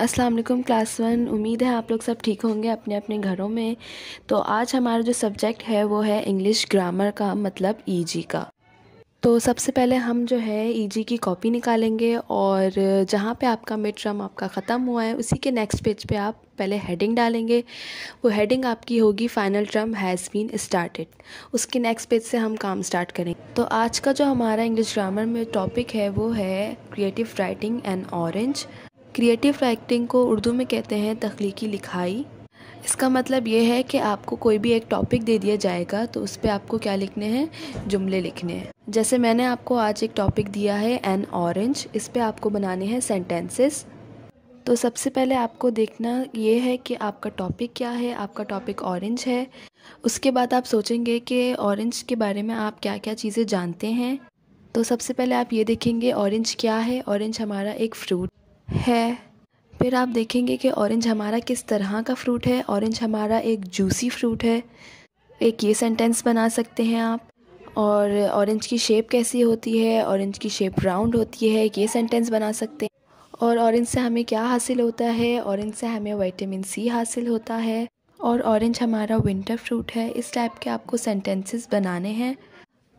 अस्सलाम वालेकुम class one उम्मीद है आप लोग सब ठीक होंगे अपने अपने घरों में तो आज हमारा जो सब्जेक्ट है वो है इंग्लिश ग्रामर का मतलब ईजी e का तो सबसे पहले हम जो है ईजी e की कॉपी निकालेंगे और जहाँ पे आपका मिड टर्म आपका ख़त्म हुआ है उसी के नेक्स्ट पेज पे आप पहले हेडिंग डालेंगे वो हेडिंग आपकी होगी final term has been started उसके नेक्स्ट पेज से हम काम स्टार्ट करेंगे तो आज का जो हमारा इंग्लिश ग्रामर में टॉपिक है वो है creative writing and orange creative writing को उर्दू में कहते हैं तख्लीकी लिखाई इसका मतलब ये है कि आपको कोई भी एक टॉपिक दे दिया जाएगा तो उस पर आपको क्या लिखने हैं जुमले लिखने हैं जैसे मैंने आपको आज एक टॉपिक दिया है एन ऑरेंज इस पर आपको बनाने हैं सेंटेंसेस तो सबसे पहले आपको देखना ये है कि आपका टॉपिक क्या है आपका टॉपिक ऑरेंज है उसके बाद आप सोचेंगे कि ऑरेंज के बारे में आप क्या क्या चीज़ें जानते हैं तो सबसे पहले आप ये देखेंगे ऑरेंज क्या है ऑरेंज हमारा एक फ्रूट है फिर आप देखेंगे कि ऑरेंज हमारा किस तरह का फ्रूट है ऑरेंज हमारा एक जूसी फ्रूट है एक ये सेंटेंस बना सकते हैं आप और ऑरेंज की शेप कैसी होती है ऑरेंज की शेप राउंड होती है एक ये सेंटेंस बना सकते हैं और ऑरेंज से हमें क्या हासिल होता है ऑरेंज से हमें विटामिन सी हासिल होता है और ऑरेंज हमारा विंटर फ्रूट है इस टाइप के आपको सेंटेंसेस बनाने हैं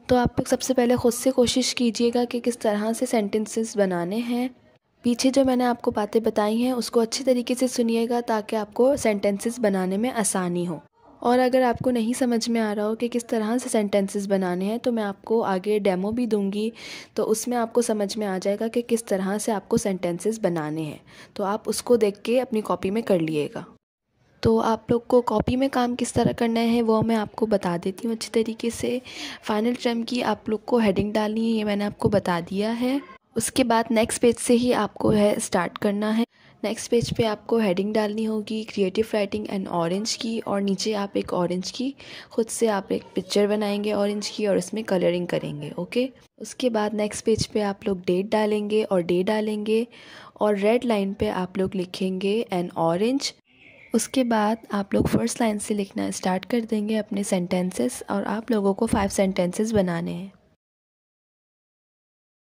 तो आप सबसे पहले ख़ुद से कोशिश कीजिएगा कि किस तरह से सेंटेंसेस बनाने हैं पीछे जो मैंने आपको बातें बताई हैं उसको अच्छे तरीके से सुनिएगा ताकि आपको सेंटेंसेस बनाने में आसानी हो और अगर आपको नहीं समझ में आ रहा हो कि किस तरह से सेंटेंसेस बनाने हैं तो मैं आपको आगे डेमो भी दूंगी तो उसमें आपको समझ में आ जाएगा कि किस तरह से आपको सेंटेंसेस बनाने हैं तो आप उसको देख के अपनी कॉपी में कर लिएगा तो आप लोग को कॉपी में काम किस तरह करना है वो मैं आपको बता देती हूँ अच्छे तरीके से फाइनल टर्म की आप लोग को हेडिंग डालनी है ये मैंने आपको बता दिया है उसके बाद नेक्स्ट पेज से ही आपको है स्टार्ट करना है नेक्स्ट पेज पे आपको हेडिंग डालनी होगी क्रिएटिव राइटिंग एंड ऑरेंज की और नीचे आप एक ऑरेंज की खुद से आप एक पिक्चर बनाएंगे ऑरेंज की और इसमें कलरिंग करेंगे ओके उसके बाद नेक्स्ट पेज पे आप लोग डेट डालेंगे और डे डालेंगे और रेड लाइन पे आप लोग लिखेंगे एन ऑरेंज उसके बाद आप लोग फर्स्ट लाइन से लिखना स्टार्ट कर देंगे अपने सेंटेंसेस और आप लोगों को फाइव सेंटेंसेस बनाने हैं